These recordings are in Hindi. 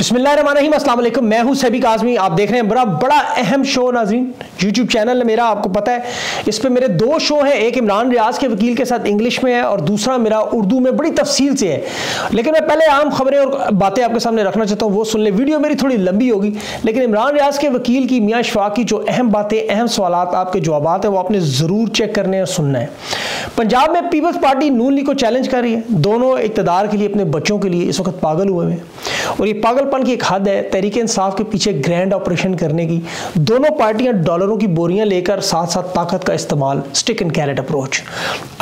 बसमिलीम असल मैं हूं सैबिक आजमी आप देख रहे हैं बड़ा बड़ा अहम शो नाजीन यूट्यूब चैनल है मेरा आपको पता है इस पर मेरे दो शो हैं एक इमरान रियाज के वकील के साथ इंग्लिश में है और दूसरा मेरा उर्दू में बड़ी तफसील से है लेकिन मैं पहले आम खबरें और बातें आपके सामने रखना चाहता हूँ वो सुन लें वीडियो मेरी थोड़ी लंबी होगी लेकिन इमरान रियाज के वकील की मियाँ शफाक की जो अहम बातें अहम सवाल आपके जवाब हैं वो आपने ज़रूर चेक करने और सुनना है पंजाब में पीपल्स पार्टी नून लीग को चैलेंज कर रही है दोनों इकतदार के लिए अपने बच्चों के लिए इस वक्त पागल हुए हैं और ये पागल पागलपन की एक हद है तहरीक इंसाफ के पीछे ग्रैंड ऑपरेशन करने की दोनों पार्टियां डॉलरों की बोरियां लेकर साथ साथ ताकत का इस्तेमाल स्टिक एंड कैरेट अप्रोच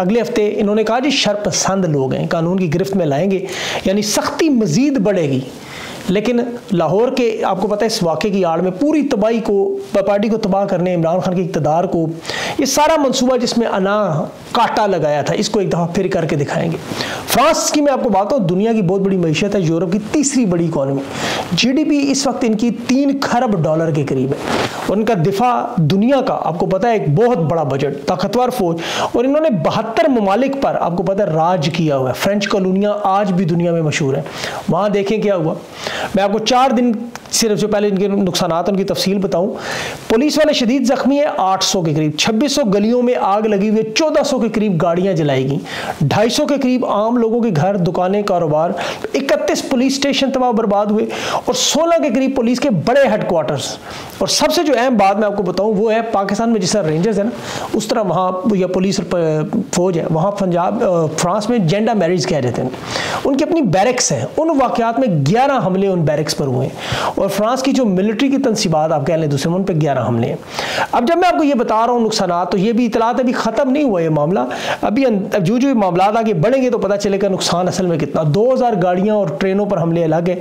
अगले हफ्ते इन्होंने कहा जी शरपसंद लोग हैं कानून की गिरफ्त में लाएंगे यानी सख्ती मजीद बढ़ेगी लेकिन लाहौर के आपको पता है इस वाक़े की आड़ में पूरी तबाही को पार्टी को तबाह करने इमरान खान के इकतदार को ये सारा मनसूबा जिसमें अना काटा लगाया था इसको एक दफ़ा फिर करके दिखाएंगे फ्रांस की मैं आपको बात हूँ दुनिया की बहुत बड़ी मीशत है यूरोप की तीसरी बड़ी इकॉनमी जीडीपी इस वक्त इनकी तीन खरब डॉलर के करीब है उनका दिफा दुनिया का आपको पता है एक बहुत बड़ा बजट ताकतवर फौज और इन्होंने बहत्तर ममालिक पर आपको पता है राज किया हुआ है फ्रेंच कॉलोनियाँ आज भी दुनिया में मशहूर है वहाँ देखें क्या हुआ मैं आपको चार दिन से जो पहले इनके नुकसान उनकी तफसील बताऊं पुलिस वाले शदीद जख्मी है 800 के करीब 2600 गलियों में आग लगी हुई है 1400 के करीब गाड़ियां जलाई गई 250 के करीब आम लोगों के घर दुकानें कारोबार 31 पुलिस स्टेशन तबाह बर्बाद हुए और 16 के करीब पुलिस के बड़े हेडक्वार्टर और सबसे जो अहम बात मैं आपको बताऊँ वो है पाकिस्तान में जिस तरह रेंजर्स है ना उस तरह वहाँ या पुलिस फौज है वहाँ पंजाब फ्रांस में जेंडा मैरिज कह रहे थे उनकी अपनी बैरक्स हैं उन वाकत में ग्यारह हमले हमले उन बैरिक्स पर हुए और फ्रांस की जो मिलिट्री की तनसीबात आप कह लें दूसरे उन पर ग्यारह हमले अब जब मैं आपको ये बता रहा हूँ नुकसान तो ये भी इतलात अभी ख़त्म नहीं हुआ ये मामला अभी जो जो मामला आगे बढ़ेंगे तो पता चलेगा नुकसान असल में कितना दो हज़ार गाड़ियाँ और ट्रेनों पर हमले अलग है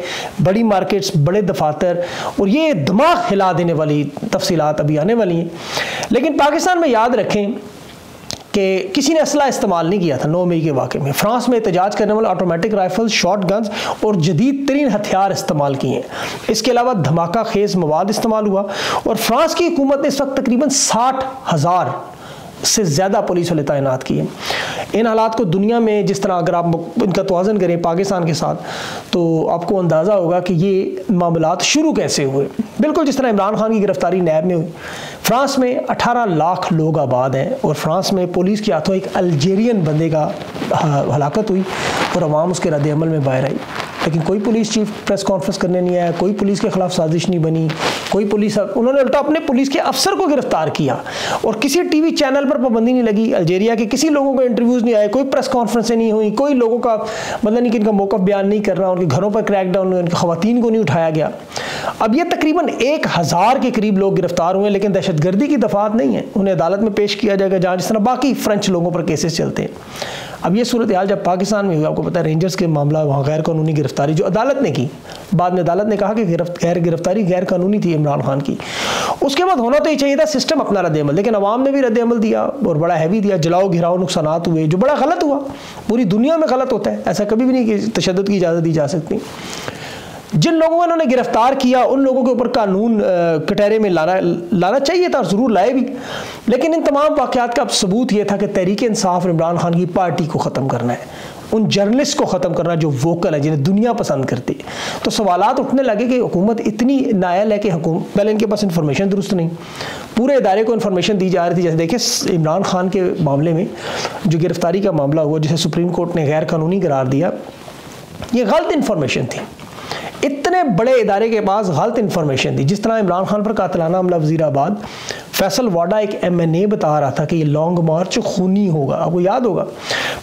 बड़ी मार्केट्स बड़े दफातर और ये दिमाग हिला देने वाली तफसीत अभी आने वाली हैं लेकिन पाकिस्तान में याद रखें कि किसी ने असला इस्तेमाल नहीं किया था नौ मई के वाक़े में फ्रांस में एहतजाज करने वाले ऑटोमेटिक राइफल्स शॉट गन्स और जदीद तरीन हथियार इस्तेमाल किए हैं इसके अलावा धमाका खेज मवाद इस्तेमाल हुआ और फ्रांस की हुकूमत ने इस वक्त तकरीबन साठ हज़ार से ज़्यादा पुलिस वाले तैनात किए इन हालात को दुनिया में जिस तरह अगर आप इनका तोज़न करें पाकिस्तान के साथ तो आपको अंदाज़ा होगा कि ये मामला शुरू कैसे हुए बिल्कुल जिस तरह इमरान खान की गिरफ्तारी नैब में हुई फ्रांस में 18 लाख लोग आबाद हैं और फ्रांस में पुलिस के हाथों एक अल्जेरियन बंदे का हाँ, हलाकत हुई और आवाम उसके रद्द में बाहर आई लेकिन कोई पुलिस चीफ प्रेस कॉन्फ्रेंस करने नहीं आया कोई पुलिस के खिलाफ साजिश नहीं बनी कोई पुलिस उन्होंने उल्टा अपने पुलिस के अफसर को गिरफ्तार किया और किसी टीवी चैनल पर पाबंदी नहीं लगी अल्जेरिया के किसी लोगों को इंटरव्यूज़ नहीं आए कोई प्रेस कॉन्फ्रेंसें नहीं हुई कोई लोगों का मतलब नहीं कि इनका मौका बयान नहीं कर रहा उनके घरों पर क्रैकडाउन उनकी खवतान को नहीं उठाया गया अब ये तकरीबन एक हज़ार के करीब लोग गिरफ्तार हुए लेकिन दहशतगर्दी की दफात नहीं है उन्हें अदालत में पेश किया जाएगा जहाँ जिस तरह बाकी फ्रेंच लोगों पर केसेस चलते हैं अब ये सूरत हाल जब पाकिस्तान में हुई आपको पता है रेंजर्स के मामला वहाँ गैर कानूनी गिरफ्तारी जो अदालत ने की बाद में अदालत ने कहा कि गैर गिरफ्तारी गैर कानूनी थी इमरान खान की उसके बाद होना तो ही चाहिए था सिस्टम अपना रद्दमल लेकिन अवाम ने भी रद्दमल दिया और बड़ा हैवी दिया जलाओ घिराओ नुकसान हुए जो बड़ा गलत हुआ पूरी दुनिया में गलत होता है ऐसा कभी भी नहीं कि तशद की इजाज़त दी जा सकती जिन लोगों को इन्होंने गिरफ्तार किया उन लोगों के ऊपर कानून कटहरे में लाना लाना चाहिए था और ज़रूर लाए भी लेकिन इन तमाम वाक़ात का अब सबूत यह था कि तहरीक इंसाफ और इमरान खान की पार्टी को ख़त्म करना है उन जर्नलिस्ट को ख़त्म करना जो वोकल है जिन्हें दुनिया पसंद करती है तो सवाल उठने लगे कि हुकूमत इतनी नायल है कि पहले इनके पास इन्फॉर्मेशन दुरुस्त नहीं पूरे इदारे को इन्फॉर्मेशन दी जा रही थी जैसे देखिए इमरान खान के मामले में जो गिरफ्तारी का मामला हुआ जिसे सुप्रीम कोर्ट ने गैर कानूनी करार दिया ये गलत इन्फॉर्मेशन थी इतने बड़े इदारे के पास गलत इंफॉर्मेशन दी जिस तरह इमरान खान पर कातलाना हमला वजीराबाद फैसल वाडा एक एम एन ए बता रहा था कि ये लॉन्ग मार्च खूनी होगा आपको याद होगा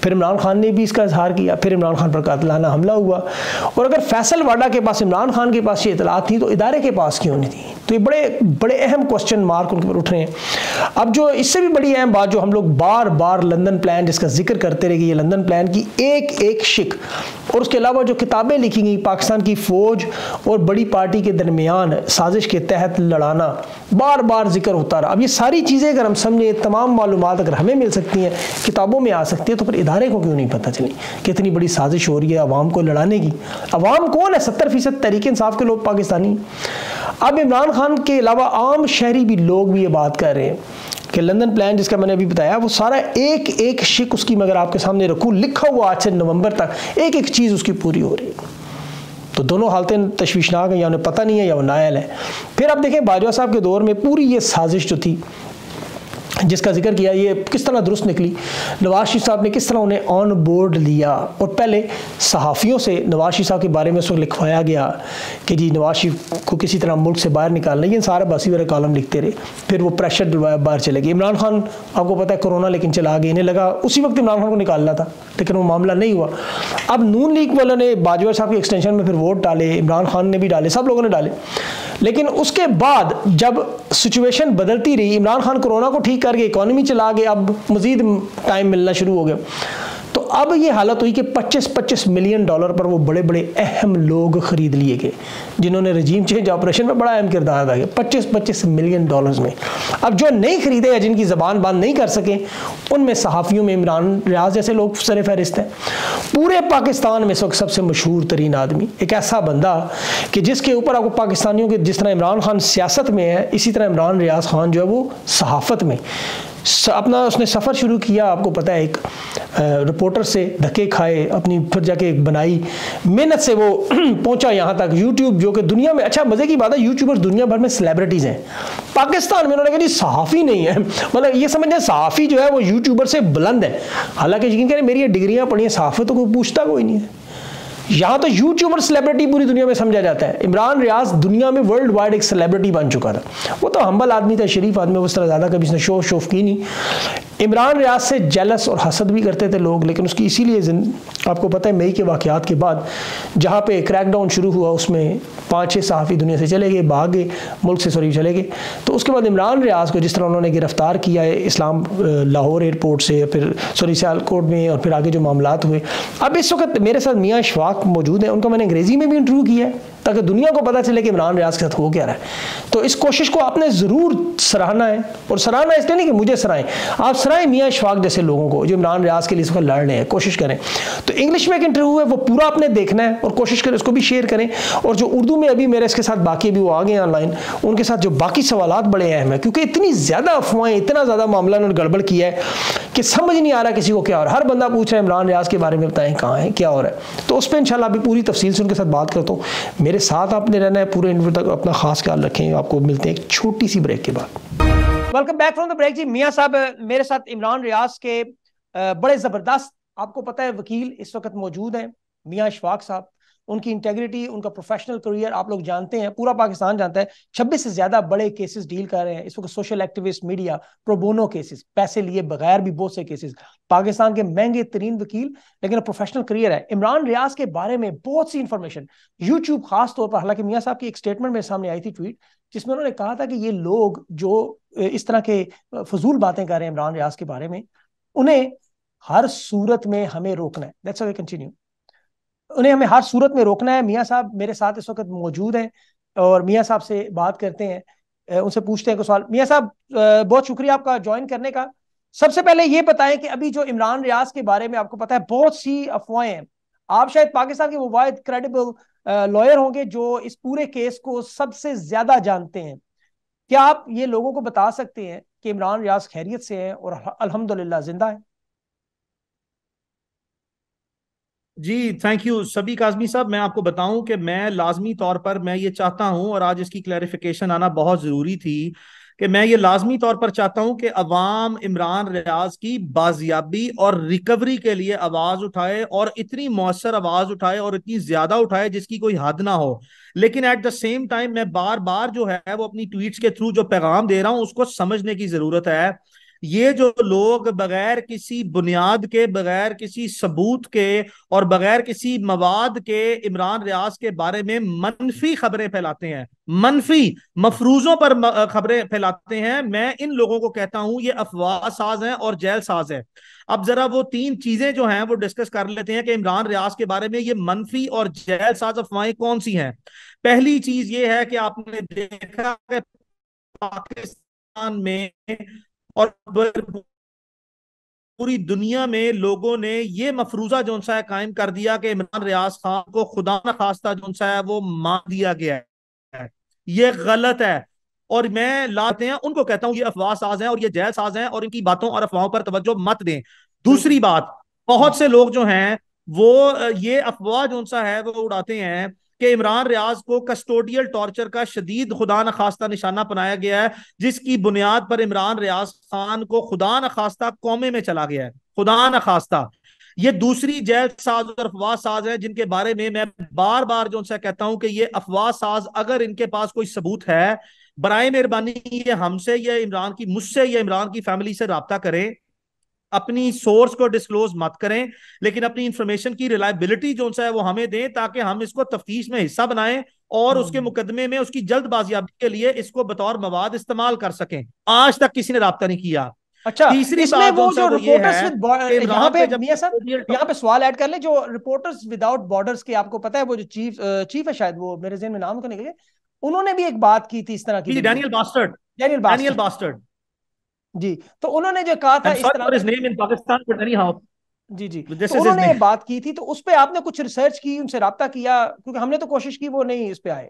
फिर इमरान खान ने भी इसका इजहार किया फिर इमरान खान पर कातलाना हमला हुआ और अगर फैसल वाडा के पास इमरान खान के पास ये इतलात थी तो इदारे के पास क्यों नहीं थी तो ये बड़े बड़े अहम क्वेश्चन मार्क उनके ऊपर उठ रहे हैं अब जो इससे भी बड़ी अहम बात जो हम लोग बार बार लंदन प्लान जिसका जिक्र करते रहे कि ये लंदन प्लान की एक एक शिक और उसके अलावा जो किताबें लिखी गई पाकिस्तान की फ़ौज और बड़ी पार्टी के दरमियान साजिश के तहत लड़ाना बार बार जिक्र होता रहा अब ये सारी चीज़ें अगर हम समझें तमाम मालूम अगर हमें मिल सकती हैं किताबों में आ सकती है तो फिर इदारे को क्यों नहीं पता चली कि इतनी बड़ी साजिश हो रही है आवाम को लड़ाने की आवाम कौन है सत्तर फ़ीसद तरीके इंसाफ के लोग पाकिस्तानी अब इमरान खान के अलावा आम शहरी भी लोग भी ये बात कर रहे हैं कि लंदन प्लान जिसका मैंने अभी बताया वो सारा एक एक शिक उसकी मगर आपके सामने रखूँ लिखा हुआ आज से नवंबर तक एक एक चीज़ उसकी पूरी हो रही है तो दोनों हालतें तशवीशनाक हैं या उन्हें पता नहीं है या वो नायल है फिर आप देखें बाजवा साहब के दौर में पूरी ये साजिश जो थी जिसका जिक्र किया ये किस तरह दुरुस्त निकली नवाज शरीफ साहब ने किस तरह उन्हें ऑन बोर्ड लिया और पहले सहाफ़ियों से नवाज शरीफ साहब के बारे में उसको लिखवाया गया कि जी नवाज शरीफ को किसी तरह मुल्क से बाहर निकालना ये सारा बासी वाले कॉलम लिखते रहे फिर वो प्रेशर दिलवाया बाहर चले गए इमरान खान आपको पता है कोरोना लेकिन चला गया इन्हें लगा उसी वक्त इमरान खान को निकालना था लेकिन वो मामला नहीं हुआ अब नून लीग वालों ने बाजवा साहब के एक्सटेंशन में फिर वोट डाले इमरान खान ने भी डाले सब लोगों ने डाले लेकिन उसके बाद जब सिचुएशन बदलती रही इमरान खान कोरोना को ठीक करके इकॉनमी चला के अब मज़ीद टाइम मिलना शुरू हो गया तो अब ये हालत हुई कि 25-25 मिलियन डॉलर पर वो बड़े बड़े अहम लोग खरीद लिए गए जिन्होंने रजीम चेंज ऑपरेशन में बड़ा अहम किरदार अदा किया पच्चीस पच्चीस मिलियन डॉलर में अब जो नहीं खरीदे या जिनकी ज़बान बंद नहीं कर सके उनमें सहाफ़ियों में इमरान रियाज जैसे लोग सर फहरिस्त हैं पूरे पाकिस्तान में इस वक्त सबसे मशहूर तरीन आदमी एक ऐसा बंदा कि जिसके ऊपर आपको पाकिस्तानियों के जिस तरह इमरान खान सियासत में है इसी तरह इमरान रियाज खान जो है वो सहाफ़त में अपना उसने सफ़र शुरू किया आपको पता है एक रिपोर्टर से धक्के खाए अपनी फिर जाके बनाई मेहनत से वो पहुंचा यहाँ तक यूट्यूब जो कि दुनिया में अच्छा मज़े की बात है यूट्यूबर्स दुनिया भर में सेलिब्रिटीज़ हैं पाकिस्तान में उन्होंने कहा जी सहाफ़ी नहीं है मतलब ये समझ जाए सहाफ़ी जो है वो यूट्यूबर से बुलंद है हालांकि यकीन रहे मेरी ये डिग्रियाँ पढ़ी हैं तो को पूछता कोई नहीं है यहाँ तो यूट्यूबर सेलिब्रिटी पूरी दुनिया में समझा जाता है इमरान रियाज दुनिया में वर्ल्ड वाइड एक सेलिब्रिटी बन चुका था वो तो हम्बल आदमी था शरीफ आदमी उस तरह ज़्यादा कभी इसने शो शोफ की नहीं इमरान रियाज से जेलस और हसद भी करते थे लोग लेकिन उसकी इसीलिए आपको पता है मई के वाक़ात के बाद जहाँ पे क्रैकडाउन शुरू हुआ उसमें पाँच छः सहाफ़ी दुनिया से चले गए भाग गए मुल्क से सॉरी चले गए तो उसके बाद इमरान रियाज को जिस तरह उन्होंने गिरफ़्तार किया है इस्लाम लाहौर एयरपोर्ट से फिर सॉरी सियालकोट में और फिर आगे जो मामला हुए अब इस वक्त मेरे साथ मियाँ शवाक मौजूद हैं उनको मैंने अंग्रेज़ी में भी इंटरव्यू किया है ताकि दुनिया को पता चले कि इमरान रियाज के साथ हो क्या रहा है तो इस कोशिश को आपने ज़रूर सराहना है और सराहना इसलिए नहीं कि मुझे सराहें आप सराहें मियाँ इशफाक जैसे लोगों को जो इमरान रियाज के लिए इस लड़ रहे हैं कोशिश करें तो इंग्लिश में एक इंटरव्यू है वो पूरा आपने देखना है और कोशिश करें उसको भी शेयर करें और जो उर्दू में अभी मेरे इसके साथ बाकी भी वो आ गए ऑनलाइन उनके साथ जो बाकी सवाल बड़े अहम है क्योंकि इतनी ज़्यादा अफवाहें इतना ज़्यादा मामला उन्होंने गड़बड़ किया है कि समझ नहीं आ रहा किसी को क्या और हर बंदा पूछ रहा है इमरान रियाज के बारे में बताएं कहाँ है क्या और है तो उस पर इंशाल्लाह अभी पूरी तफसील से उनके साथ बात करता हूँ मेरे साथ आपने रहना है पूरे इंटरव्यू तक अपना खास ख्याल रखें आपको मिलते हैं एक छोटी सी ब्रेक के बाद welcome back from the break जी मियाँ साहब मेरे साथ इमरान रियाज के बड़े ज़बरदस्त आपको पता है वकील इस वक्त मौजूद हैं मियाँ इशफाक साहब उनकी इंटेग्रिटी उनका प्रोफेशनल करियर आप लोग जानते हैं पूरा पाकिस्तान जानता है छब्बीस से ज्यादा बड़े केसेस डील कर रहे हैं इस वक्त social activist media pro bono cases पैसे लिए बगैर भी बहुत से केसेस पाकिस्तान के महंगे तरीन वकील लेकिन प्रोफेशनल करियर है इमरान रियाज के बारे में बहुत सी इंफॉर्मेशन यूट्यूब खास तौर पर हालांकि मियाँ साहब की एक स्टेटमेंट मेरे सामने आई थी ट्वीट जिसमें उन्होंने कहा था कि ये लोग जो इस तरह के फजूल बातें कर रहे हैं इमरान रियाज के बारे में उन्हें हर सूरत में हमें रोकना है कंटिन्यू उन्हें हमें हर सूरत में रोकना है मियाँ साहब मेरे साथ इस वक्त मौजूद हैं और मियाँ साहब से बात करते हैं उनसे पूछते हैं कुछ सवाल मियाँ साहब बहुत शुक्रिया आपका ज्वाइन करने का सबसे पहले ये बताएं कि अभी जो इमरान रियाज के बारे में आपको पता है बहुत सी अफवाहें हैं आप शायद पाकिस्तान के वो वाद क्रेडिबल लॉयर होंगे जो इस पूरे केस को सबसे ज्यादा जानते हैं क्या आप ये लोगों को बता सकते हैं कि इमरान रियाज खैरियत से हैं और अल्हम्दुलिल्लाह जिंदा है जी थैंक यू सभी काजमी साहब मैं आपको बताऊं कि मैं लाजमी तौर पर मैं ये चाहता हूं और आज इसकी क्लैरिफिकेशन आना बहुत ज़रूरी थी कि मैं ये लाजमी तौर पर चाहता हूं कि अवाम इमरान रियाज की बाजियाबी और रिकवरी के लिए आवाज़ उठाए और इतनी मौसर आवाज़ उठाए और इतनी ज़्यादा उठाए जिसकी कोई हद ना हो लेकिन एट द सेम टाइम मैं बार बार जो है वो अपनी ट्वीट्स के थ्रू जो पैगाम दे रहा हूँ उसको समझने की ज़रूरत है ये जो लोग बगैर किसी बुनियाद के बगैर किसी सबूत के और बगैर किसी मवाद के इमरान रियाज के बारे में मनफी खबरें फैलाते हैं मनफी मफरूजों पर खबरें फैलाते हैं मैं इन लोगों को कहता हूं ये अफवाह साज है और जेल साज है अब जरा वो तीन चीजें जो हैं वो डिस्कस कर लेते हैं कि इमरान रियाज के बारे में ये मनफी और जेल साज अफवाहें कौन सी हैं पहली चीज ये है कि आपने देखा कि पाकिस्तान में और पूरी दुनिया में लोगों ने ये मफरूजा जो सा है कायम कर दिया कि इमरान रियाज खान को खुदा न खास्ता जो सा है वो मान दिया गया है ये गलत है और मैं लाते हैं उनको कहता हूं ये अफवाह साज हैं और ये जय साज हैं और इनकी बातों और अफवाहों पर तवज्जो मत दें दूसरी बात बहुत से लोग जो हैं वो ये अफवाह जो सा है वो उड़ाते हैं कि इमरान रियाज को कस्टोडियल टॉर्चर का शदीद खुदा न खास्ता निशाना बनाया गया है जिसकी बुनियाद पर इमरान रियाज खान को खुदा न खास्ता कौमे में चला गया है खुदा न खास्ता ये दूसरी जैल साज और अफवाह साज है जिनके बारे में मैं बार बार जो उनसे कहता हूं कि ये अफवाह साज अगर इनके पास कोई सबूत है बरए मेहरबानी ये हमसे या इमरान की मुझसे या इमरान की फैमिली से रबता करें अपनी सोर्स को डिस्क्लोज मत करें लेकिन अपनी इंफॉर्मेशन की रिलायबिलिटी जो है वो हमें दें ताकि हम इसको तफ्तीश में हिस्सा बनाएं और उसके हम्म। मुकदमे में उसकी बाजियाबी के लिए इसको बतौर मवाद इस्तेमाल कर सकें आज तक किसी ने रबता नहीं किया अच्छा तीसरी इसमें वो जो रिपोर्टर्स विद यहाँ पे मियां सर यहाँ पे सवाल ऐड कर ले जो रिपोर्टर्स विदाउट बॉर्डर्स के आपको पता है वो जो चीफ चीफ है शायद वो मेरे जेन में नाम तो निकले उन्होंने भी एक बात की थी इस तरह की डैनियल बास्टर्ड डैनियल बास्टर्ड जी तो उन्होंने जो कहा था इस तरह जी जी तो उन्होंने बात की थी तो उस पर आपने कुछ रिसर्च की उनसे रहा किया क्योंकि हमने तो कोशिश की वो नहीं इस पे आए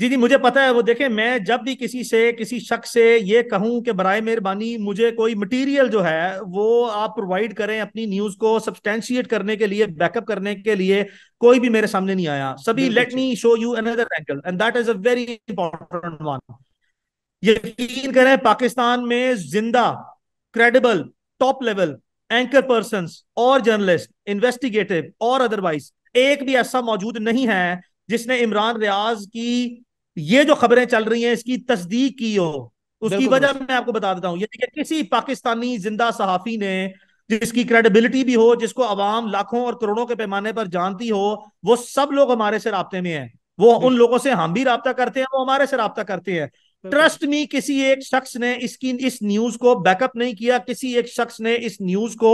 जी जी मुझे पता है वो देखें मैं जब भी किसी से किसी शख्स से ये कहूं कि बर मेहरबानी मुझे कोई मटेरियल जो है वो आप प्रोवाइड करें अपनी न्यूज को सब्सटेंशिएट करने के लिए बैकअप करने के लिए कोई भी मेरे सामने नहीं आया सभी let me show you another angle and that is a very important one यकीन करें पाकिस्तान में जिंदा credible top level anchor person और जर्नलिस्ट इन्वेस्टिगेटिव और अदरवाइज एक भी ऐसा मौजूद नहीं है जिसने इमरान रियाज की ये जो खबरें चल रही हैं इसकी तस्दीक की हो उसकी वजह मैं आपको बता देता हूं यानी कि किसी पाकिस्तानी जिंदा सहाफी ने जिसकी क्रेडिबिलिटी भी हो जिसको आवाम लाखों और करोड़ों के पैमाने पर जानती हो वो सब लोग हमारे से रबते में है वो हम्म। उन लोगों से हम भी रबता करते हैं वो हमारे से रबता करते हैं ट्रस्ट मी किसी एक शख्स ने इसकी इस न्यूज को बैकअप नहीं किया किसी एक शख्स ने इस न्यूज को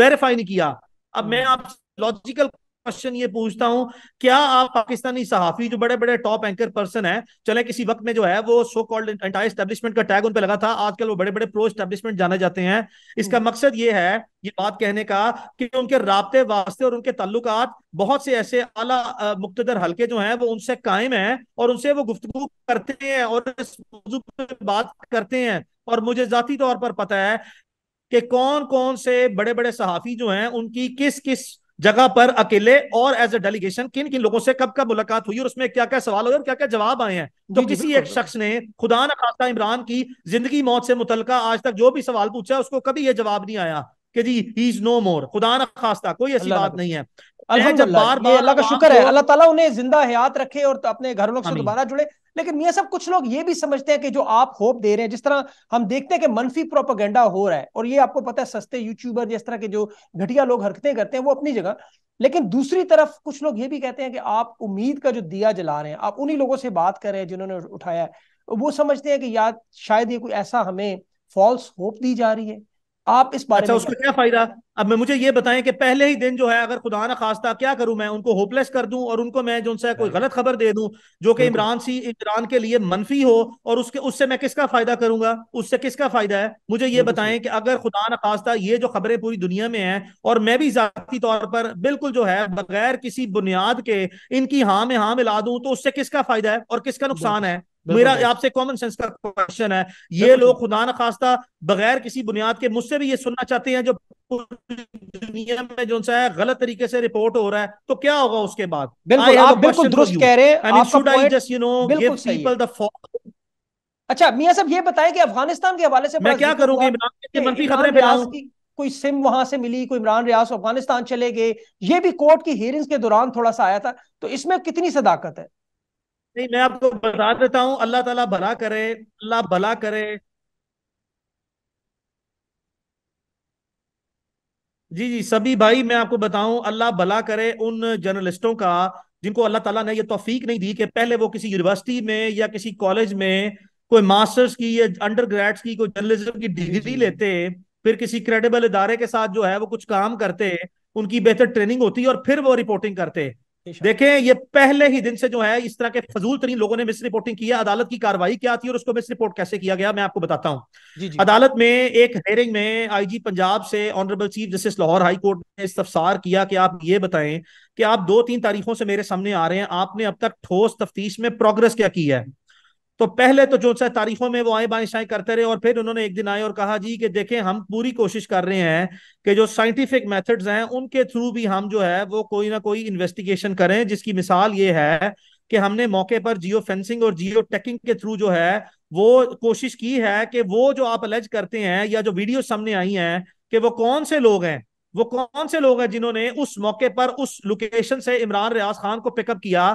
वेरीफाई नहीं किया अब मैं हाँ। आप लॉजिकल क्वेश्चन ये पूछता हूं क्या आप पाकिस्तानी सहाफी जो बड़े बड़े टॉप एंकर पर्सन है चले किसी वक्त में जो है वो सो कॉल्ड एंटायर स्टेब्लिशमेंट का टैग उन पर लगा था आजकल वो बड़े बड़े प्रो स्टेब्लिशमेंट जाने जाते हैं इसका हम्म। मकसद ये है ये बात कहने का कि उनके रबते वास्ते और उनके ताल्लुक बहुत से ऐसे अला मुक्तर हल्के जो हैं वो उनसे कायम हैं और उनसे वो गुफ्तु करते हैं और इस बात करते हैं और मुझे जाती तौर पर पता है कि कौन कौन से बड़े बड़े सहाफ़ी जो हैं उनकी किस किस जगह पर अकेले और एज ए डेलीगेशन किन किन लोगों से कब कब मुलाकात हुई और उसमें क्या क्या सवाल हुए और क्या क्या जवाब आए हैं तो किसी एक शख्स ने खुदा न खास्ता इमरान की जिंदगी मौत से मुतलका आज तक जो भी सवाल पूछा उसको कभी यह जवाब नहीं आया कि जी ही इज नो मोर खुदा न खास्ता कोई ऐसी बात नहीं है अल्हम्दुलिल्लाह अल्लाह का शुक्र है अल्लाह ताला उन्हें जिंदा हयात रखे और तो अपने घर से दोबारा जुड़े लेकिन मियाँ सब कुछ लोग ये भी समझते हैं कि जो आप होप दे रहे हैं जिस तरह हम देखते हैं कि मनफी प्रोपोगेंडा हो रहा है और ये आपको पता है सस्ते यूट्यूबर जिस तरह के जो घटिया लोग हरकतें करते हैं वो अपनी जगह लेकिन दूसरी तरफ कुछ लोग ये भी कहते हैं कि आप उम्मीद का जो दिया जला रहे हैं आप उन्हीं लोगों से बात कर रहे हैं जिन्होंने उठाया है वो समझते हैं कि यार शायद ये कोई ऐसा हमें फॉल्स होप दी जा रही है आप इस बारे अच्छा, में उसको क्या फायदा अब मैं मुझे ये बताएं कि पहले ही दिन जो है अगर खुदा ना खास्ता क्या करूं मैं उनको होपलेस कर दूं और उनको मैं जो उनसे कोई गलत खबर दे दूं जो कि इमरान सी इमरान के लिए मनफी हो और उसके उससे मैं किसका फायदा करूंगा उससे किसका फायदा है मुझे ये बताएं कि अगर खुदा ना खास्ता ये जो खबरें पूरी दुनिया में है और मैं भी जाती तौर पर बिल्कुल जो है बगैर किसी बुनियाद के इनकी हाँ में हाँ मिला दूं तो उससे किसका फायदा है और किसका नुकसान है मेरा आपसे कॉमन सेंस का क्वेश्चन है ये लोग खुदा न खास्ता बगैर किसी बुनियाद के मुझसे भी ये सुनना चाहते हैं जो दुनिया में जो है गलत तरीके से रिपोर्ट हो रहा है तो क्या होगा उसके बाद बिल्कुल आप बिल्कुल दुरुस्त कह रहे हैं अच्छा मियाँ साहब ये बताएं कि अफगानिस्तान के हवाले से मैं क्या करूंगी इमरान खबरें कोई सिम वहां से मिली कोई इमरान रियाज अफगानिस्तान चले गए ये भी कोर्ट की हियरिंग्स के दौरान थोड़ा सा आया था तो इसमें कितनी सदाकत है नहीं मैं आपको बता देता हूं अल्लाह ताला भला करे अल्लाह भला करे जी जी सभी भाई मैं आपको बताऊं अल्लाह भला करे उन जर्नलिस्टों का जिनको अल्लाह ताला ने ये तोफीक नहीं दी कि पहले वो किसी यूनिवर्सिटी में या किसी कॉलेज में कोई मास्टर्स की या अंडर ग्रेड की कोई जर्नलिज्म की डिग्री लेते फिर किसी क्रेडिबल इदारे के साथ जो है वो कुछ काम करते उनकी बेहतर ट्रेनिंग होती और फिर वो रिपोर्टिंग करते देखें ये पहले ही दिन से जो है इस तरह के फजूल तरीन लोगों ने मिस रिपोर्टिंग की है अदालत की कार्रवाई क्या थी और उसको मिस रिपोर्ट कैसे किया गया मैं आपको बताता हूं अदालत में एक हेयरिंग में आईजी पंजाब से honourable chief justice Lahore high court ने इस्तफसार किया कि आप ये बताएं कि आप दो तीन तारीखों से मेरे सामने आ रहे हैं आपने अब तक ठोस तफ्तीश में प्रोग्रेस क्या की है तो पहले तो जो सा तारीखों में वो आए बाएं शाएं करते रहे और फिर उन्होंने एक दिन आए और कहा जी कि देखें हम पूरी कोशिश कर रहे हैं कि जो साइंटिफिक मेथड्स हैं उनके थ्रू भी हम जो है वो कोई ना कोई इन्वेस्टिगेशन करें जिसकी मिसाल ये है कि हमने मौके पर जियो फेंसिंग और जियो टेकिंग के थ्रू जो है वो कोशिश की है कि वो जो आप अलज करते हैं या जो वीडियो सामने आई हैं कि वो कौन से लोग हैं वो कौन से लोग हैं जिन्होंने उस मौके पर उस लोकेशन से इमरान रियाज खान को पिकअप किया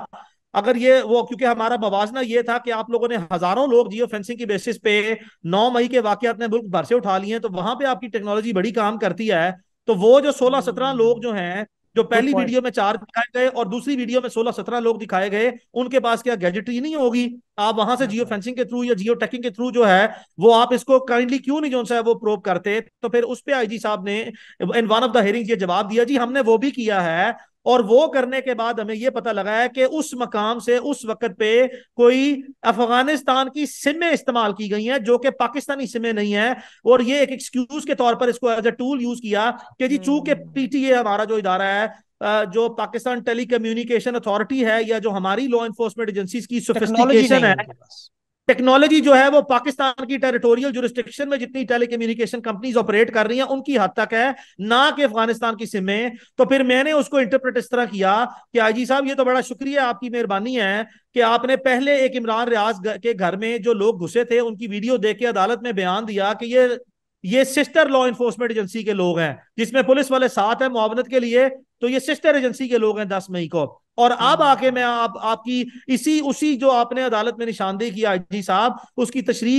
अगर ये वो क्योंकि हमारा मवाजना ये था कि आप लोगों ने हजारों लोग जियो फेंसिंग की बेसिस पे नौ मई के वाक्य में मुल्क भर से उठा लिए हैं तो वहां पे आपकी टेक्नोलॉजी बड़ी काम करती है तो वो जो सोलह सत्रह हम्म। लोग जो हैं जो पहली वीडियो में चार दिखाए गए और दूसरी वीडियो में सोलह सत्रह लोग दिखाए गए उनके पास क्या गैजेटरी नहीं होगी आप वहां से जियो फेंसिंग हम्म। के थ्रू या जियो टेकिंग के थ्रू जो है वो आप इसको काइंडली क्यों नहीं जो है वो प्रोव करते तो फिर उस पर आई जी साहब ने in one of the hearing ये जवाब दिया जी हमने वो भी किया है और वो करने के बाद हमें यह पता लगा है कि उस मकाम से उस वक्त पे कोई अफगानिस्तान की सिमें इस्तेमाल की गई हैं जो कि पाकिस्तानी सिमें नहीं है और ये एक एक्सक्यूज के तौर पर इसको एज ए टूल यूज किया कि जी चूंकि पीटीए हम्म। हमारा जो इदारा है जो पाकिस्तान टेलीकम्युनिकेशन अथॉरिटी है या जो हमारी लॉ एनफोर्समेंट एजेंसी की सोफिस्टिकेशन है टेक्नोलॉजी जो है वो पाकिस्तान की टेरिटोरियल जुरिस्टिक्शन में जितनी टेलीकम्युनिकेशन कंपनीज ऑपरेट कर रही हैं उनकी हद तक है ना कि अफगानिस्तान की सिम में तो फिर मैंने उसको इंटरप्रेट इस तरह किया कि आईजी साहब ये तो बड़ा शुक्रिया आपकी मेहरबानी है कि आपने पहले एक इमरान रियाज के घर में जो लोग घुसे थे उनकी वीडियो देख के अदालत में बयान दिया कि ये ये सिस्टर लॉ इन्फोर्समेंट एजेंसी के लोग हैं जिसमें पुलिस वाले साथ हैं मुआवनत के लिए तो ये सिस्टर एजेंसी के लोग हैं दस मई को और अब हाँ। आके मैं आप आपकी इसी उसी जो आपने अदालत में निशानदेही की आई जी साहब उसकी तशरी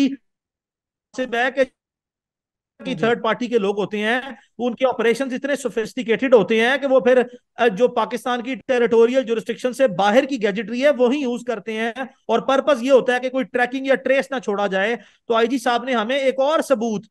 से बैक की थर्ड पार्टी के लोग होते हैं उनके ऑपरेशंस इतने सोफिस्टिकेटेड होते हैं कि वो फिर जो पाकिस्तान की टेरिटोरियल जुरिस्टिक्शन से बाहर की गैजेटरी है वो ही यूज करते हैं और पर्पस ये होता है कि कोई ट्रैकिंग या ट्रेस ना छोड़ा जाए तो आईजी साहब ने हमें एक और सबूत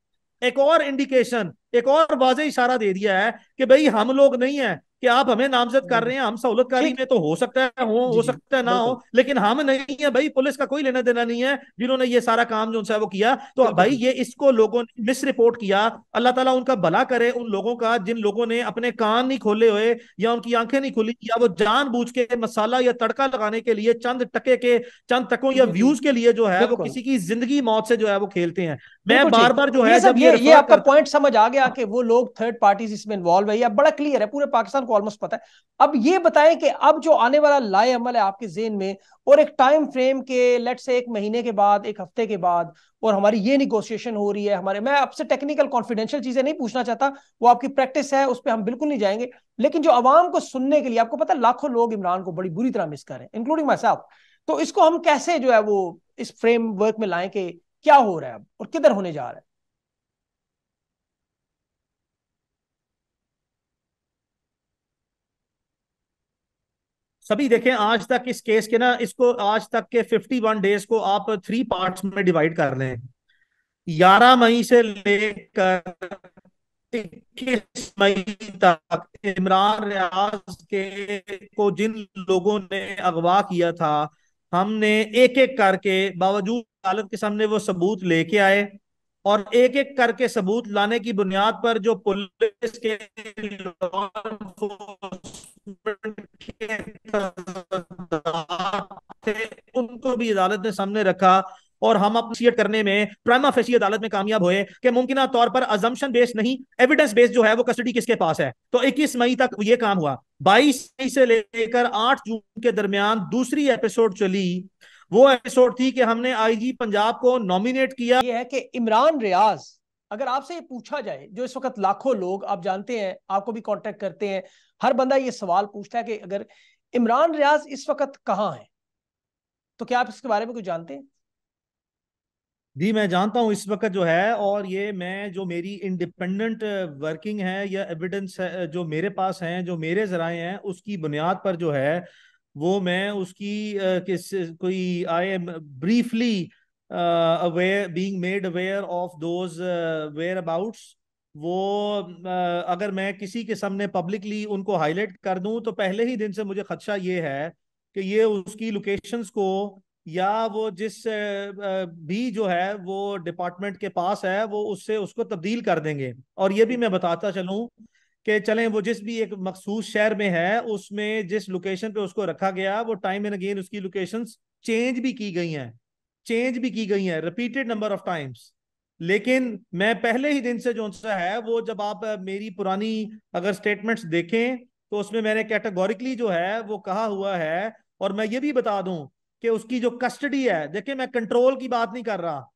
एक और इंडिकेशन एक और वाज इशारा दे दिया है कि भाई हम लोग नहीं है कि आप हमें नामजद कर रहे हैं हम सहूलतकारी में तो हो सकता है हो हो सकता है ना हो लेकिन हम नहीं है भाई पुलिस का कोई लेना देना नहीं है जिन्होंने ये सारा काम जो है वो किया तो भाई ये इसको लोगों ने मिस रिपोर्ट किया अल्लाह ताला उनका भला करे उन लोगों का जिन लोगों ने अपने कान नहीं खोले हुए या उनकी आंखें नहीं खुली या वो जान के मसाला या तड़का लगाने के लिए चंद टके के चंद तकों या व्यूज के लिए जो है वो किसी की जिंदगी मौत से जो है वो खेलते हैं मैं बार बार जो है ये आपका पॉइंट समझ आ गया कि वो लोग थर्ड पार्टी इसमें इन्वॉल्व है बड़ा क्लियर है पूरे पाकिस्तान को ऑलमोस्ट पता है अब ये बताएं कि अब जो आने वाला लाए अमल है आपके जेन में और एक टाइम फ्रेम के लेट से एक महीने के बाद एक हफ्ते के बाद और हमारी ये निगोशिएशन हो रही है हमारे मैं आपसे टेक्निकल कॉन्फिडेंशियल चीजें नहीं पूछना चाहता वो आपकी प्रैक्टिस है उस पर हम बिल्कुल नहीं जाएंगे लेकिन जो आवाम को सुनने के लिए आपको पता है लाखों लोग इमरान को बड़ी बुरी तरह मिस कर रहे हैं इंक्लूडिंग माई साहब तो इसको हम कैसे जो है वो इस फ्रेमवर्क में लाएं कि क्या हो रहा है अब और किधर होने जा रहा है सभी देखें आज तक इस केस के ना इसको आज तक के 51 डेज को आप थ्री पार्ट्स में डिवाइड कर लें ग्यारह मई से लेकर इक्कीस मई तक इमरान रियाज के को जिन लोगों ने अगवा किया था हमने एक एक करके बावजूद अदालत के सामने वो सबूत लेके आए और एक एक करके सबूत लाने की बुनियाद पर जो पुलिस के उनको भी अदालत ने सामने रखा और हम अपनी करने में प्राइमा फेसी अदालत में कामयाब हुए कि मुमकिन तौर पर अजम्पन बेस्ड नहीं एविडेंस बेस्ड जो है वो कस्टडी किसके पास है तो 21 मई तक ये काम हुआ 22 मई से लेकर 8 जून के दरमियान दूसरी एपिसोड चली वो एपिसोड थी कि हमने आईजी पंजाब को नॉमिनेट किया ये है कि इमरान रियाज अगर आपसे ये पूछा जाए जो इस वक्त लाखों लोग आप जानते हैं आपको भी कांटेक्ट करते हैं हर बंदा ये सवाल पूछता है कि अगर इमरान रियाज इस वक्त कहाँ है तो क्या आप इसके बारे में कुछ जानते हैं जी मैं जानता हूँ इस वक्त जो है और ये मैं जो मेरी इंडिपेंडेंट वर्किंग है या एविडेंस है जो मेरे पास हैं जो मेरे जराए हैं उसकी बुनियाद पर जो है वो मैं उसकी किस कोई I am briefly aware being made aware of those whereabouts वो uh, अगर मैं किसी के सामने पब्लिकली उनको हाईलाइट कर दूं तो पहले ही दिन से मुझे खदशा ये है कि ये उसकी लोकेशंस को या वो जिस भी जो है वो डिपार्टमेंट के पास है वो उससे उसको तब्दील कर देंगे और ये भी मैं बताता चलूं कि चलें वो जिस भी एक मखसूस शहर में है उसमें जिस लोकेशन पे उसको रखा गया वो टाइम एंड अगेन उसकी लोकेशन चेंज भी की गई हैं चेंज भी की गई हैं रिपीटेड नंबर ऑफ टाइम्स लेकिन मैं पहले ही दिन से जो है वो जब आप मेरी पुरानी अगर स्टेटमेंट्स देखें तो उसमें मैंने कैटेगोरिकली जो है वो कहा हुआ है और मैं ये भी बता दूं कि उसकी जो कस्टडी है देखिए मैं कंट्रोल की बात नहीं कर रहा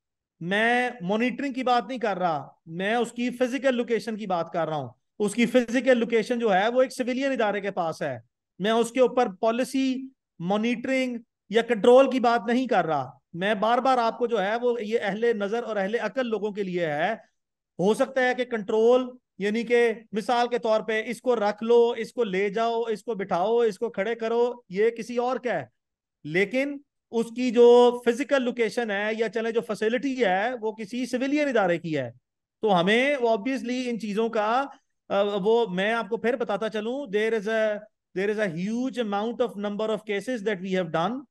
मैं मॉनिटरिंग की बात नहीं कर रहा मैं उसकी फिजिकल लोकेशन की बात कर रहा हूं उसकी फिजिकल लोकेशन जो है वो एक सिविलियन इदारे के पास है मैं उसके ऊपर पॉलिसी मॉनिटरिंग या कंट्रोल की बात नहीं कर रहा मैं बार बार आपको जो है वो ये अहले नजर और अहले अकल लोगों के लिए है हो सकता है कि कंट्रोल यानी कि मिसाल के तौर पे इसको रख लो इसको ले जाओ इसको बिठाओ इसको खड़े करो ये किसी और का है लेकिन उसकी जो फिजिकल लोकेशन है या चले जो फैसिलिटी है वो किसी सिविलियन इदारे की है तो हमें ऑब्वियसली इन चीजों का वो मैं आपको फिर बताता चलूं there is a there is as amount of number of cases that we have done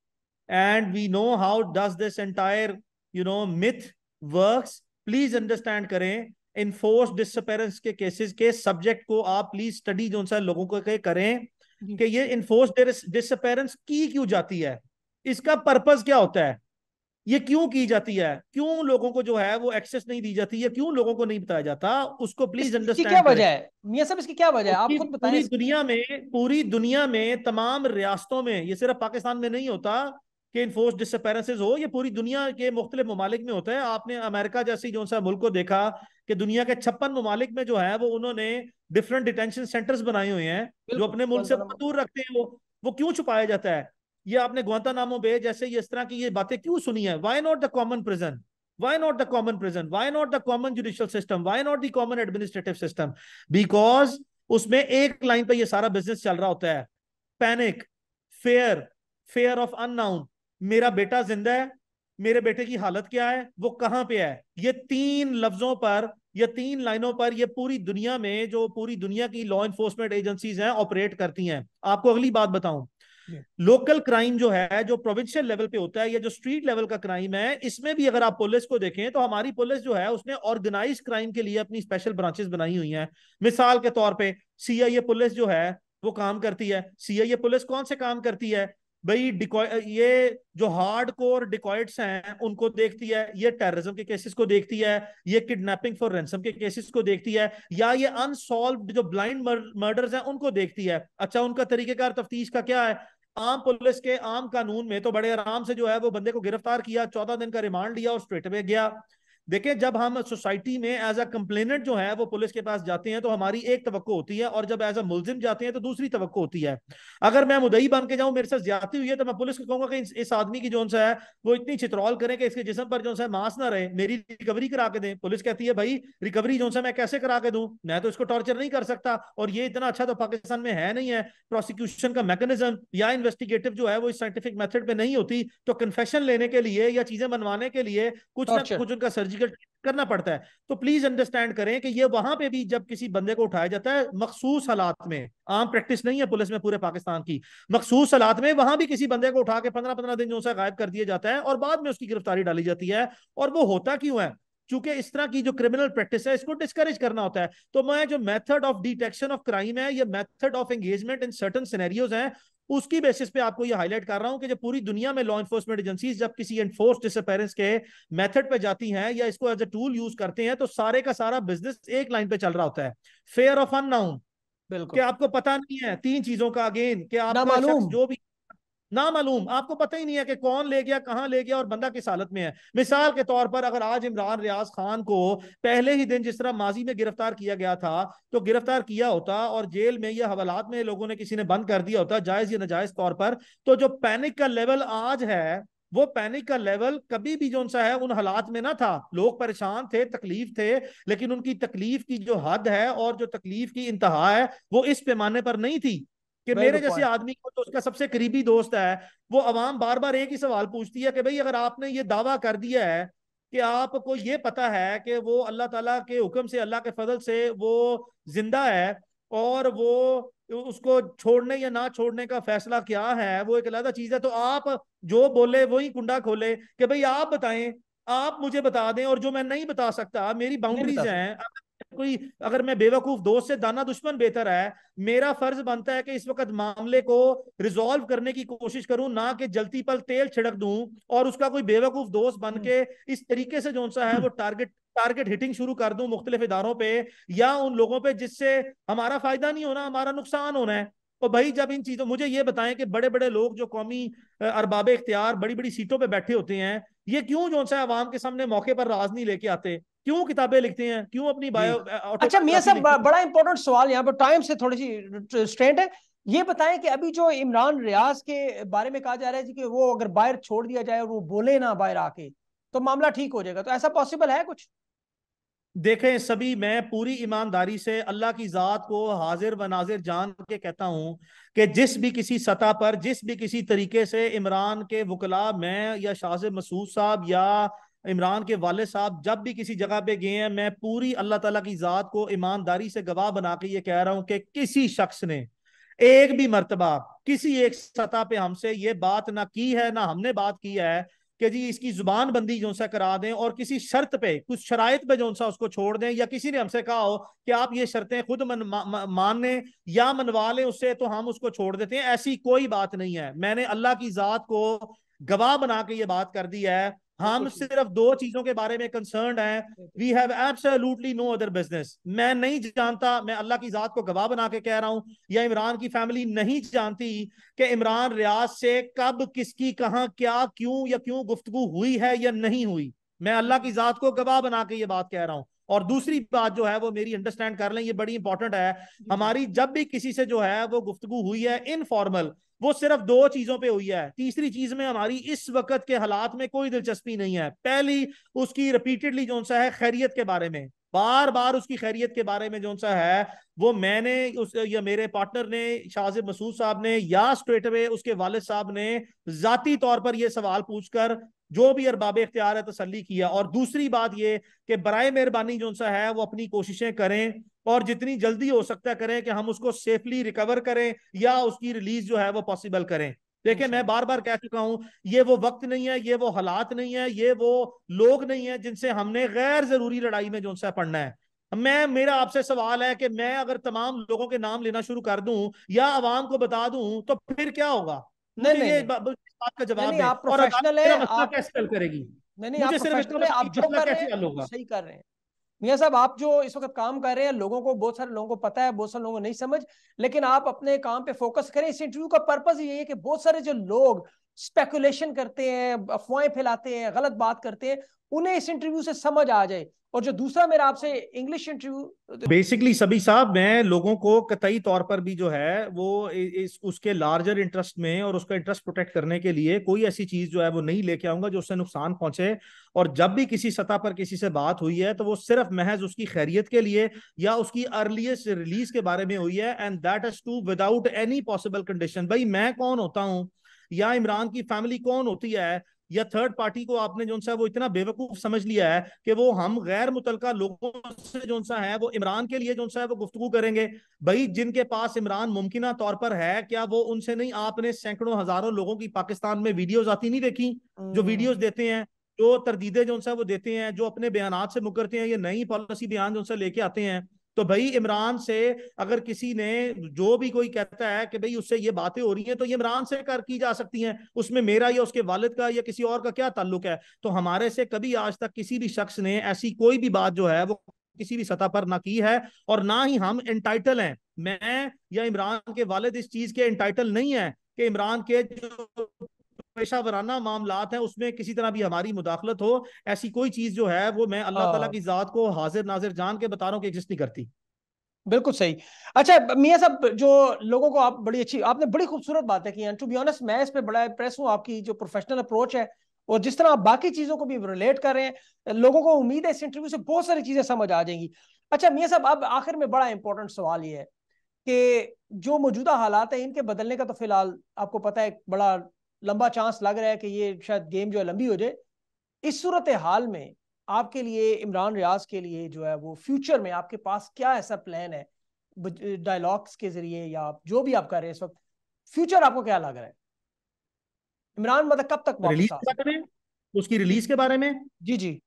and we know how does this entire you know myth works please understand करें इनफोर्स डिसअपेरेंस के केसेस के सब्जेक्ट को आप प्लीज स्टडी जो सा लोगों को करें कि ये इनफोर्स डिसअपेरेंस की क्यों जाती है इसका पर्पस क्या होता है ये क्यों की जाती है क्यों लोगों को जो है वो एक्सेस नहीं दी जाती है क्यों लोगों को नहीं बताया जाता उसको प्लीज अंडरस्टैंड क्या वजह है ये सब इसकी क्या वजह है आप खुद पूरी दुनिया में पूरी दुनिया में तमाम रियासतों में ये सिर्फ पाकिस्तान में नहीं होता कि इन्फोर्स डिसअपेरेंसेज हो ये पूरी दुनिया के मुख्तलिफ ममालिक में होता है आपने अमेरिका जैसी जो सा मुल्क को देखा कि दुनिया के छप्पन ममालिक में जो है वो उन्होंने डिफरेंट डिटेंशन सेंटर्स बनाए हुए हैं जो अपने मुल्क से दूर रखते हैं वो वो क्यों छुपाया जाता है ये आपने ग्वाता नामो बे जैसे ये इस तरह की ये बातें क्यों सुनी है why not the common prison why not the common prison? Why not the common judicial system Why not the common administrative system? Because उसमें एक लाइन पर ये सारा बिजनेस चल रहा होता है panic fear fear of unknown मेरा बेटा जिंदा है मेरे बेटे की हालत क्या है वो कहां पे है ये तीन लफ्जों पर ये तीन लाइनों पर ये पूरी दुनिया में जो पूरी दुनिया की लॉ इन्फोर्समेंट एजेंसीज हैं ऑपरेट करती हैं आपको अगली बात बताऊं लोकल क्राइम जो है जो प्रोविंशियल लेवल पे होता है या जो स्ट्रीट लेवल का क्राइम है इसमें भी अगर आप पुलिस को देखें तो हमारी पुलिस जो है उसने ऑर्गेनाइज क्राइम के लिए अपनी स्पेशल ब्रांचेस बनाई हुई हैं मिसाल के तौर पे सीआईए पुलिस जो है वो काम करती है सीआईए पुलिस कौन से काम करती है भाई ये जो हार्ड कोर डिकॉइट्स हैं उनको देखती है ये टेररिज्म के केसेस को देखती है ये किडनैपिंग फॉर रेंसम के केसेस को देखती है या ये अनसॉल्व जो ब्लाइंड मर्डर्स हैं उनको देखती है अच्छा उनका तरीकेकार तफ्तीश का क्या है आम पुलिस के आम कानून में तो बड़े आराम से जो है वो बंदे को गिरफ्तार किया चौदह दिन का रिमांड लिया और स्ट्रेट में गया देखिए जब हम सोसाइटी में एज अ कंप्लेनेंट जो है वो पुलिस के पास जाते हैं तो हमारी एक तो होती है और जब एज अ मुलजिम जाते हैं तो दूसरी तवक्को होती है अगर मैं मुदई बन के जाऊं मेरे से ज्यादा हुई है तो मैं पुलिस को कहूंगा कि इस आदमी की जो सा है वो इतनी चित्रौल करें कि इसके जिसम पर जो सा मांस ना रहे मेरी रिकवरी करा के दें पुलिस कहती है भाई रिकवरी जो सा मैं कैसे करा के दूं मैं तो इसको टॉर्चर नहीं कर सकता और ये इतना अच्छा तो पाकिस्तान में है नहीं है प्रोसिक्यूशन का मैकेनिज्म या इन्वेस्टिगेटिव जो है वो साइंटिफिक मेथड पर नहीं होती तो कन्फेशन लेने के लिए या चीजें बनवाने के लिए कुछ ना कुछ उनका सर्जिकल फिजिकल करना पड़ता है तो प्लीज अंडरस्टैंड करें कि ये वहां पे भी जब किसी बंदे को उठाया जाता है मखसूस हालात में आम प्रैक्टिस नहीं है पुलिस में पूरे पाकिस्तान की मखसूस हालात में वहां भी किसी बंदे को उठा के पंद्रह पंद्रह दिन जो सा गायब कर दिया जाता है और बाद में उसकी गिरफ्तारी डाली जाती है और वो होता क्यों है चूंकि इस तरह की जो क्रिमिनल प्रैक्टिस है इसको डिस्करेज करना होता है तो मैं जो method of detection of crime है ये method of engagement in certain scenarios हैं उसकी बेसिस पे आपको ये हाईलाइट कर रहा हूं कि जब पूरी दुनिया में लॉ इन्फोर्समेंट एजेंसीज जब किसी एनफोर्स डिसअपेरेंस के मेथड पे जाती हैं या इसको एज ए टूल यूज करते हैं तो सारे का सारा बिजनेस एक लाइन पे चल रहा होता है फेयर ऑफ अन बिल्कुल आपको पता नहीं है तीन चीजों का अगेन कि आपका जो भी ना मालूम आपको पता ही नहीं है कि कौन ले गया कहां ले गया और बंदा किस हालत में है मिसाल के तौर पर अगर आज इमरान रियाज खान को पहले ही दिन जिस तरह माजी में गिरफ्तार किया गया था तो गिरफ्तार किया होता और जेल में या हवालात में लोगों ने किसी ने बंद कर दिया होता जायज या नाजायज तौर पर तो जो पैनिक का लेवल आज है वो पैनिक का लेवल कभी भी जो है उन हालात में ना था लोग परेशान थे तकलीफ थे लेकिन उनकी तकलीफ की जो हद है और जो तकलीफ की इंतहा है वो इस पैमाने पर नहीं थी कि मेरे जैसे आदमी को तो उसका सबसे करीबी दोस्त है वो अवाम बार बार एक ही सवाल पूछती है कि भाई अगर आपने ये दावा कर दिया है कि आपको ये पता है कि वो अल्लाह तला के हुक्म से अल्लाह के फजल से वो जिंदा है और वो उसको छोड़ने या ना छोड़ने का फैसला क्या है वो एक अलहदा चीज है तो आप जो बोले वही कुंडा खोले कि भाई आप बताएं आप मुझे बता दें और जो मैं नहीं बता सकता मेरी बाउंड्रीज हैं कोई अगर मैं बेवकूफ दोस्त से दाना दुश्मन बेहतर है मेरा फर्ज बनता है कि इस वक्त मामले को रिजॉल्व करने की कोशिश करूं ना कि जलती पल तेल छिड़क दूं और उसका कोई बेवकूफ दोस्त बन के इस तरीके से जो सा है वो टारगेट टारगेट हिटिंग शुरू कर दूं मुख्तलिफ इधारों पे या उन लोगों पे जिससे हमारा फायदा नहीं होना हमारा नुकसान होना है और भाई जब इन चीजों मुझे ये बताएं कि बड़े बड़े लोग जो कौमी अरबाब इख्तियार बड़ी बड़ी सीटों पर बैठे होते हैं ये क्यों जो है आवाम के सामने मौके पर राज नहीं लेके आते क्यों किताबें लिखते हैं क्यों अपनी बायो अच्छा मियाँ साहब बड़ा इंपॉर्टेंट सवाल यहाँ पर टाइम से थोड़ी सी स्ट्रेंट है ये बताएं कि अभी जो इमरान रियाज के बारे में कहा जा रहा है कि वो अगर बाहर छोड़ दिया जाए और वो बोले ना बाहर आके तो मामला ठीक हो जाएगा तो ऐसा पॉसिबल है कुछ देखें सभी मैं पूरी ईमानदारी से अल्लाह की ज़ात को हाजिर व नाजिर जान के कहता हूँ कि जिस भी किसी सतह पर जिस भी किसी तरीके से इमरान के वकला मैं या शाह मसूद साहब या इमरान के वाले साहब जब भी किसी जगह पे गए हैं मैं पूरी अल्लाह ताला की ज़ात को ईमानदारी से गवाह बना के ये कह रहा हूँ कि किसी शख्स ने एक भी मरतबा किसी एक सतह पे हमसे ये बात ना की है ना हमने बात की है कि जी इसकी जुबान बंदी जो सा करा दें और किसी शर्त पे कुछ शरात पे जो सा उसको छोड़ दें या किसी ने हमसे कहा हो कि आप ये शर्तें खुद मन मा, मान लें या मनवा लें उससे तो हम उसको छोड़ देते हैं ऐसी कोई बात नहीं है मैंने अल्लाह की ज़ात को गवाह बना के ये बात कर दी है हम सिर्फ दो चीजों के बारे में कंसर्न हैं we have absolutely no other business मैं नहीं जानता मैं अल्लाह की जात को गवाह बना के कह रहा हूं या इमरान की फैमिली नहीं जानती कि इमरान रियाज से कब किसकी कहा क्या क्यों या क्यों गुफ्तगु हुई है या नहीं हुई मैं अल्लाह की जात को गवाह बना के ये बात कह रहा हूँ और दूसरी बात जो है वो मेरी अंडरस्टैंड कर लें ये बड़ी इंपॉर्टेंट है हमारी जब भी किसी से जो है वो गुफ्तगु हुई है इनफॉर्मल वो सिर्फ दो चीजों पे हुई है तीसरी चीज में हमारी इस वक्त के हालात में कोई दिलचस्पी नहीं है पहली उसकी रिपीटेडली जो सा है खैरियत के बारे में बार बार उसकी खैरियत के बारे में जो सा है वो मैंने उस या मेरे पार्टनर ने शाहजिब मसूद साहब ने या स्ट्रेट उसके वाल साहब ने जाती तौर पर यह सवाल पूछकर जो भी अरबाब इख्तियार है तसली किया और दूसरी बात ये कि बर मेहरबानी जो सा है वो अपनी कोशिशें करें और जितनी जल्दी हो सकता करें कि हम उसको सेफली रिकवर करें या उसकी रिलीज जो है वो पॉसिबल करें देखिए मैं बार बार कह चुका हूं ये वो वक्त नहीं है ये वो हालात नहीं है ये वो लोग नहीं है जिनसे हमने गैर जरूरी लड़ाई में जो उनसे पढ़ना है मैं मेरा आपसे सवाल है कि मैं अगर तमाम लोगों के नाम लेना शुरू कर दूं या आवाम को बता दूं तो फिर क्या होगा नहीं, नहीं, का जवाब नहीं, आप प्रोफेशनल है आप कैसे करेगी नहीं, नहीं, आप, आप जो कर रहे हैं सही कर रहे हैं मियाँ साहब आप जो इस वक्त काम कर रहे हैं लोगों को बहुत सारे लोगों को पता है बहुत सारे लोगों को नहीं समझ लेकिन आप अपने काम पे फोकस करें इस इंटरव्यू का पर्पज ये है कि बहुत सारे जो लोग स्पेकुलेशन करते हैं अफवाहें फैलाते हैं गलत बात करते हैं उन्हें इस इंटरव्यू से समझ आ जाए और जो दूसरा मेरा आपसे इंग्लिश इंटरव्यू बेसिकली सभी साहब मैं लोगों को कतई तौर पर भी जो है वो इस उसके लार्जर इंटरेस्ट में और उसका इंटरेस्ट प्रोटेक्ट करने के लिए कोई ऐसी चीज जो है वो नहीं लेके आऊंगा जो उससे नुकसान पहुंचे और जब भी किसी सतह पर किसी से बात हुई है तो वो सिर्फ महज उसकी खैरियत के लिए या उसकी अर्लीस्ट रिलीज के बारे में हुई है and that is too without any possible condition भाई मैं कौन होता हूँ या इमरान की फैमिली कौन होती है या थर्ड पार्टी को आपने जो सा वो इतना बेवकूफ समझ लिया है कि वो हम गैर मुतलका लोगों से जो सा है वो इमरान के लिए जो सा है वो गुफ्तु करेंगे भाई जिनके पास इमरान मुमकिन तौर पर है क्या वो उनसे नहीं आपने सैकड़ों हजारों लोगों की पाकिस्तान में वीडियोज आती नहीं देखी जो हम्म। वीडियोज देते हैं जो तरदीदे जो सा वो देते हैं जो अपने बयान से मुकरते हैं ये नई पॉलिसी बयान जो सा लेके आते हैं तो भाई इमरान से अगर किसी ने जो भी कोई कहता है कि भाई उससे ये बातें हो रही हैं तो ये इमरान से कर की जा सकती हैं उसमें मेरा या उसके वालिद का या किसी और का क्या ताल्लुक है तो हमारे से कभी आज तक किसी भी शख्स ने ऐसी कोई भी बात जो है वो किसी भी सतह पर ना की है और ना ही हम इंटाइटल हैं मैं या इमरान के वालिद इस चीज के इंटाइटल नहीं है कि इमरान के जो पेशा वराना मामला हैं उसमें किसी तरह भी हमारी मुदाखलत हो ऐसी कोई चीज जो है वो मैं अल्लाह तला हाँ। की जात को हाजिर नाजिर जान के बता रहा हूँ कि एग्जिस्ट नहीं करती बिल्कुल सही अच्छा मियाँ साहब जो लोगों को आप बड़ी अच्छी आपने बड़ी खूबसूरत बातें की हैं टू बी ऑनेस्ट मैं इस पर बड़ा इंप्रेस हूँ आपकी जो प्रोफेशनल अप्रोच है और जिस तरह आप बाकी चीज़ों को भी रिलेट कर रहे हैं लोगों को उम्मीद है इस इंटरव्यू से बहुत सारी चीज़ें समझ आ जाएंगी अच्छा मियाँ साहब अब आखिर में बड़ा इंपॉर्टेंट सवाल ये है कि जो मौजूदा हालात है इनके बदलने का तो फिलहाल आपको पता है बड़ा लंबा चांस लग रहा है कि ये शायद गेम जो है लंबी हो जाए इस सूरत हाल में आपके लिए इमरान रियाज के लिए जो है वो फ्यूचर में आपके पास क्या ऐसा प्लान है डायलॉग्स के जरिए या जो भी आप कर रहे हैं इस वक्त फ्यूचर आपको क्या लग रहा है इमरान मतलब कब तक रिलीज उसकी रिलीज के बारे में जी जी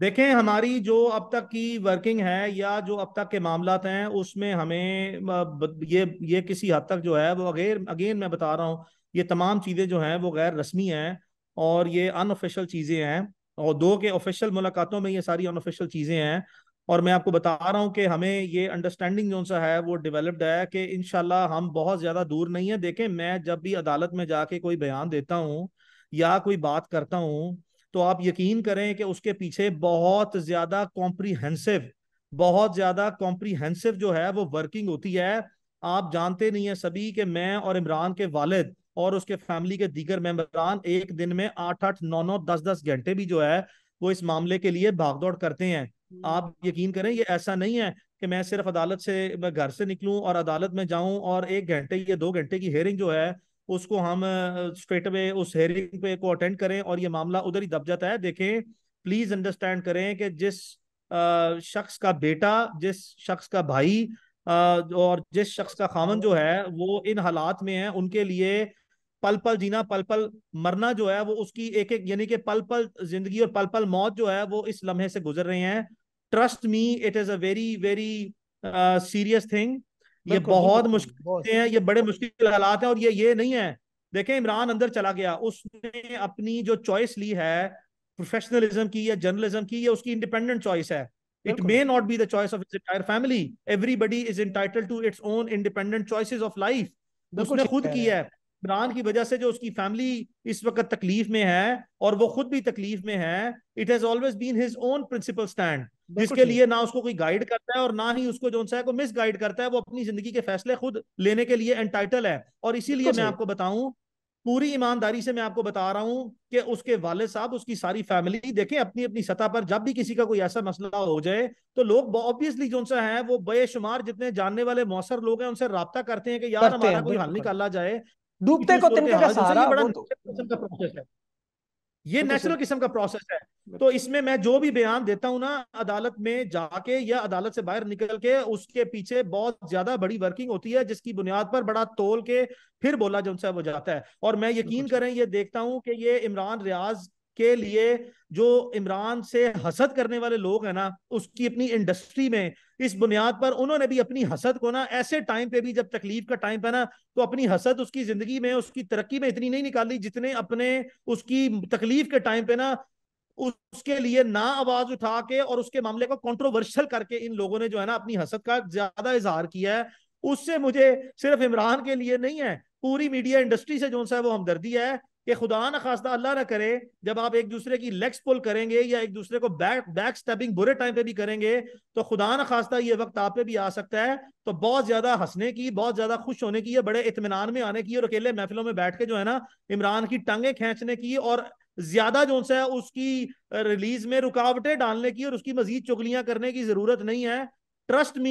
देखें हमारी जो अब तक की वर्किंग है या जो अब तक के मामला हैं उसमें हमें ये ये किसी हद तक जो है वो अगेन अगेन मैं बता रहा हूँ ये तमाम चीज़ें जो हैं वो गैर रस्मी हैं और ये अनऑफिशियल चीज़ें हैं और दो के ऑफिशियल मुलाकातों में ये सारी अनऑफिशियल चीज़ें हैं और मैं आपको बता रहा हूँ कि हमें ये अंडरस्टैंडिंग जो सा है वो डेवलप्ड है कि इन हम बहुत ज़्यादा दूर नहीं है देखें मैं जब भी अदालत में जाके कोई बयान देता हूँ या कोई बात करता हूँ तो आप यकीन करें कि उसके पीछे बहुत ज़्यादा कॉम्प्रीहेंसिव बहुत ज़्यादा कॉम्प्रीहेंसिव जो है वो वर्किंग होती है आप जानते नहीं है सभी कि मैं और इमरान के वालिद और उसके फैमिली के दीगर मेम्बरान एक दिन में आठ आठ नौ नौ दस दस घंटे भी जो है वो इस मामले के लिए भागदौड़ करते हैं हम्म। आप यकीन करें ये ऐसा नहीं है कि मैं सिर्फ अदालत से मैं घर से निकलूं और अदालत में जाऊं और एक घंटे या दो घंटे की हेयरिंग जो है उसको हम स्ट्रेट वे उस हेयरिंग पे को अटेंड करें और ये मामला उधर ही दब जाता है देखें प्लीज अंडरस्टैंड करें कि जिस शख्स का बेटा जिस शख्स का भाई और जिस शख्स का खामन जो है वो इन हालात में है उनके लिए पल पल जीना पल पल मरना जो है वो उसकी एक एक यानी कि पल पल जिंदगी और पल पल मौत जो है वो इस लम्हे से गुजर रहे हैं trust me it is a very very serious thing ये बहुत मुश्किल हैं ये बड़े मुश्किल हालात हैं और ये ये नहीं है देखें इमरान अंदर चला गया उसने अपनी जो चॉइस ली है प्रोफेशनलिज्म की या जर्नलिज्म की या उसकी इंडिपेंडेंट चॉइस है it may not be the choice of its entire family everybody is entitled to its own independent choices उसने खुद की है इमरान की वजह से जो उसकी फैमिली इस वक्त तकलीफ में है और वो खुद भी तकलीफ में है it has always been his own principle stand जिसके लिए ना उसको कोई गाइड करता है और ना ही उसको जो है को मिस गाइड करता है वो अपनी जिंदगी के फैसले खुद लेने के लिए एंटाइटल है और इसीलिए मैं आपको बताऊं पूरी ईमानदारी से मैं आपको बता रहा हूं कि उसके वाले साहब उसकी सारी फैमिली देखें अपनी अपनी सतह पर जब भी किसी का कोई ऐसा मसला हो जाए तो लोग ऑब्वियसली जो सा है वो बेशुमार जितने जानने वाले मौसर लोग हैं उनसे रबता करते हैं कि यार हमारा कोई हल निकाला जाए डूबते को तिनके का सहारा बड़ा तो- का प्रोसेस है ये नेचुरल किस्म का प्रोसेस है तो इसमें मैं जो भी बयान देता हूं ना अदालत में जाके या अदालत से बाहर निकल के उसके पीछे बहुत ज्यादा बड़ी वर्किंग होती है जिसकी बुनियाद पर बड़ा तोल के फिर बोला जो उनसे वो जाता है और मैं यकीन करें ये देखता हूं कि ये इमरान रियाज के लिए जो इमरान से हसद करने वाले लोग हैं ना उसकी अपनी इंडस्ट्री में इस बुनियाद पर उन्होंने भी अपनी हसद को ना ऐसे टाइम पे भी जब तकलीफ का टाइम पे ना तो अपनी हसद उसकी जिंदगी में उसकी तरक्की में इतनी नहीं निकाली जितने अपने उसकी तकलीफ के टाइम पे ना उसके लिए ना आवाज उठा के और उसके मामले को कंट्रोवर्शियल करके इन लोगों ने जो है ना अपनी हसद का ज्यादा इजहार किया है उससे मुझे सिर्फ इमरान के लिए नहीं है पूरी मीडिया इंडस्ट्री से जो सा है वो हमदर्दी है कि खुदा ना खास्ता अल्लाह ना करे जब आप एक दूसरे की लेग्स पुल करेंगे या एक दूसरे को बैक बैक स्टेपिंग बुरे टाइम पे भी करेंगे तो खुदा ना खास्ता ये वक्त आप पे भी आ सकता है तो बहुत ज्यादा हंसने की बहुत ज्यादा खुश होने की या बड़े इतमान में आने की और अकेले महफिलों में बैठ के जो है ना इमरान की टांगे खींचने की और ज्यादा जो है उसकी रिलीज में रुकावटें डालने की और उसकी मजीद चुगलियां करने की जरूरत नहीं है ट्रस्ट मी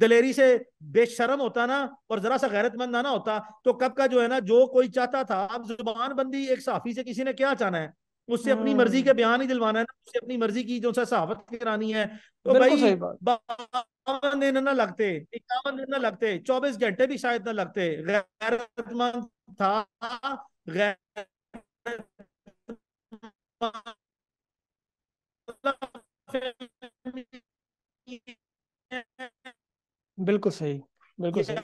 दलेरी से बेशरम होता ना और जरा सा गैरतमंद ना होता तो कब का जो है ना जो कोई चाहता था अब जुबान बंदी एक साफी से किसी ने क्या चाहना है उससे अपनी हम्म। मर्जी के बयान ही दिलवाना है ना उससे अपनी मर्जी की जो सहावत करानी है तो भाई बावन दिन ना लगते इक्यावन दिन ना लगते चौबीस घंटे भी शायद ना लगते गैरतमंद था गैर बिल्कुल सही बिल्कुल सही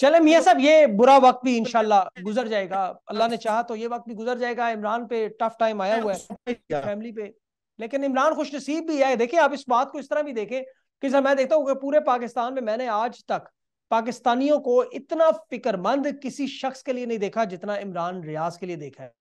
चले मिया साहब ये बुरा वक्त भी इनशाला गुजर जाएगा अल्लाह ने चाहा तो ये वक्त भी गुजर जाएगा इमरान पे टफ टाइम आया हुआ है फैमिली पे लेकिन इमरान खुश नसीब भी है देखिए आप इस बात को इस तरह भी देखें कि सर मैं देखता हूँ कि पूरे पाकिस्तान में मैंने आज तक पाकिस्तानियों को इतना फिक्रमंद किसी शख्स के लिए नहीं देखा जितना इमरान रियाज के लिए देखा है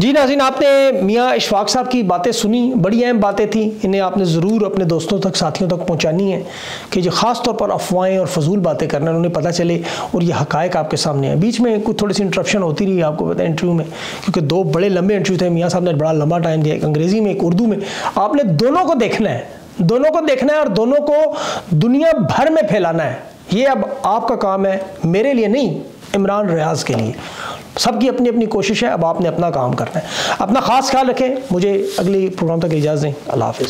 जी नाजीन आपने मियाँ इशफाक साहब की बातें सुनी बड़ी अहम बातें थी इन्हें आपने ज़रूर अपने दोस्तों तक साथियों तक पहुँचानी है कि जो ख़ास तौर पर अफवाहें और फजूल बातें करना उन्हें पता चले और ये हकायक आपके सामने हैं बीच में कुछ थोड़ी सी इंटरप्शन होती रही आपको पता है इंटरव्यू में क्योंकि दो बड़े लंबे इंटरव्यू थे मियाँ साहब ने बड़ा लंबा टाइम दिया एक अंग्रेज़ी में एक उर्दू में आपने दोनों को देखना है दोनों को देखना है और दोनों को दुनिया भर में फैलाना है ये अब आपका काम है मेरे लिए नहीं इमरान रियाज के लिए सबकी अपनी अपनी कोशिश है अब आपने अपना काम करना है अपना ख़ास ख्याल रखें मुझे अगली प्रोग्राम तक इजाज़ दें अल्लाह हाफिज़